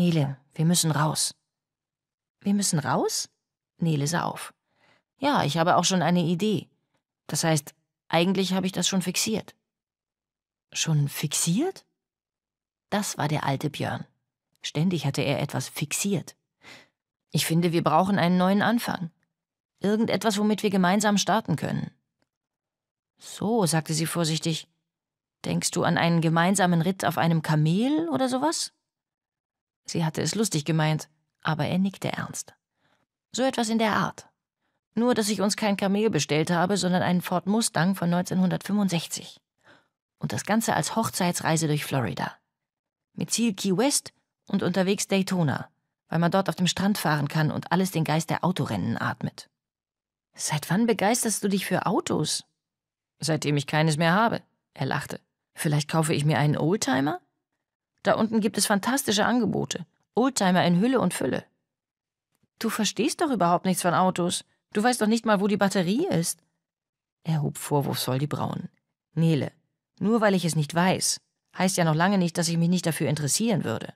Nele, wir müssen raus. Wir müssen raus? Nele sah auf. Ja, ich habe auch schon eine Idee. Das heißt, eigentlich habe ich das schon fixiert. Schon fixiert? Das war der alte Björn. Ständig hatte er etwas fixiert. Ich finde, wir brauchen einen neuen Anfang. Irgendetwas, womit wir gemeinsam starten können. So, sagte sie vorsichtig. Denkst du an einen gemeinsamen Ritt auf einem Kamel oder sowas? Sie hatte es lustig gemeint, aber er nickte ernst. So etwas in der Art. Nur, dass ich uns kein Kamel bestellt habe, sondern einen Ford Mustang von 1965. Und das Ganze als Hochzeitsreise durch Florida. Mit Ziel Key West und unterwegs Daytona, weil man dort auf dem Strand fahren kann und alles den Geist der Autorennen atmet. Seit wann begeisterst du dich für Autos? Seitdem ich keines mehr habe. Er lachte. Vielleicht kaufe ich mir einen Oldtimer? Da unten gibt es fantastische Angebote. Oldtimer in Hülle und Fülle. Du verstehst doch überhaupt nichts von Autos. Du weißt doch nicht mal, wo die Batterie ist. Er hob vorwurfsvoll die Brauen. Nele, nur weil ich es nicht weiß, heißt ja noch lange nicht, dass ich mich nicht dafür interessieren würde.